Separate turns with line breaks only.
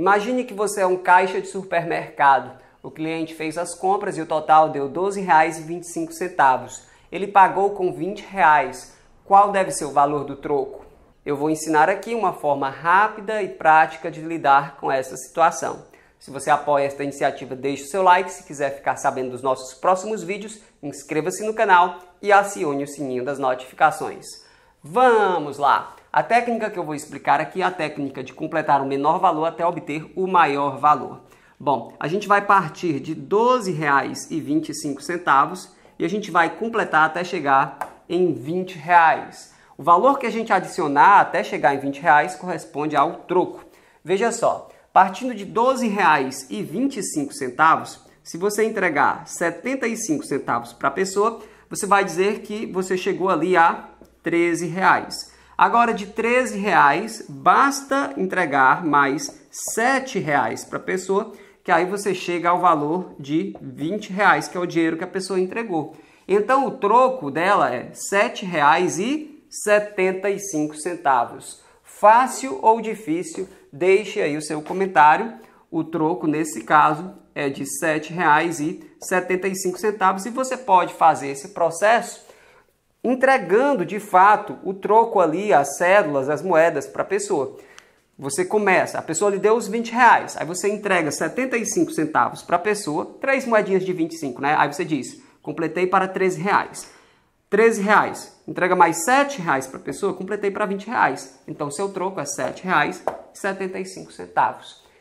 Imagine que você é um caixa de supermercado. O cliente fez as compras e o total deu R$ 12,25. Ele pagou com R$ 20,00. Qual deve ser o valor do troco? Eu vou ensinar aqui uma forma rápida e prática de lidar com essa situação. Se você apoia esta iniciativa, deixe o seu like. Se quiser ficar sabendo dos nossos próximos vídeos, inscreva-se no canal e acione o sininho das notificações. Vamos lá! A técnica que eu vou explicar aqui é a técnica de completar o menor valor até obter o maior valor. Bom, a gente vai partir de R$ 12,25 e a gente vai completar até chegar em R$ Reais. O valor que a gente adicionar até chegar em R$ reais corresponde ao troco. Veja só, partindo de R$ 12,25, se você entregar 75 centavos para a pessoa, você vai dizer que você chegou ali a R$ Reais. Agora de 13 reais, basta entregar mais 7 reais para a pessoa, que aí você chega ao valor de 20 reais, que é o dinheiro que a pessoa entregou. Então o troco dela é R$ 7,75. Fácil ou difícil? Deixe aí o seu comentário. O troco nesse caso é de R$ 7,75 e você pode fazer esse processo entregando de fato o troco ali, as cédulas, as moedas para a pessoa. Você começa, a pessoa lhe deu os 20 reais, aí você entrega 75 centavos para a pessoa, três moedinhas de 25, né? Aí você diz, completei para 13 reais. 13 reais, entrega mais 7 reais para a pessoa, completei para 20 reais. Então seu troco é 7 reais e 75 centavos.